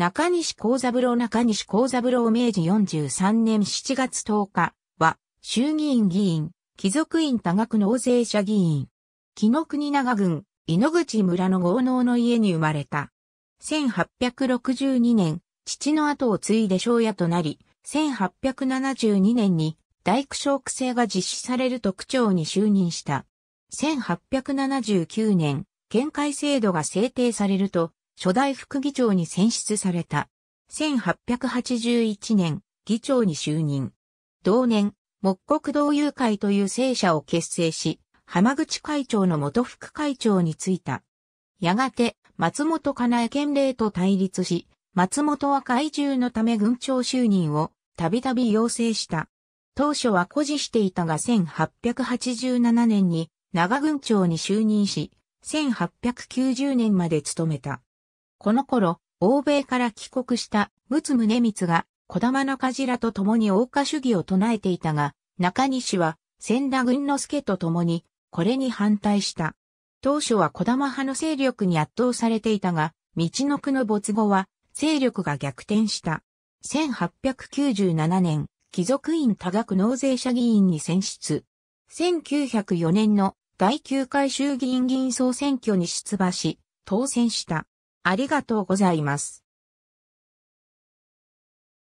中西幸三郎中西幸三郎明治43年7月10日は、衆議院議員、貴族院多額納税者議員、木の国長郡、井野口村の豪農の家に生まれた。1862年、父の後を継いで庄屋となり、1872年に大工小区制が実施される特徴に就任した。1879年、県会制度が制定されると、初代副議長に選出された。1881年、議長に就任。同年、木国同友会という聖者を結成し、浜口会長の元副会長に就いた。やがて、松本かなえ県令と対立し、松本は怪獣のため軍長就任をたびたび要請した。当初は誇示していたが1887年に長軍長に就任し、1890年まで務めた。この頃、欧米から帰国したむね宗光が小玉のじらと共に王家主義を唱えていたが、中西は千田軍之助と共にこれに反対した。当初は小玉派の勢力に圧倒されていたが、道の区の没後は勢力が逆転した。1897年、貴族院多額納税者議員に選出。1904年の第9回衆議院議員総選挙に出馬し、当選した。ありがとうございます。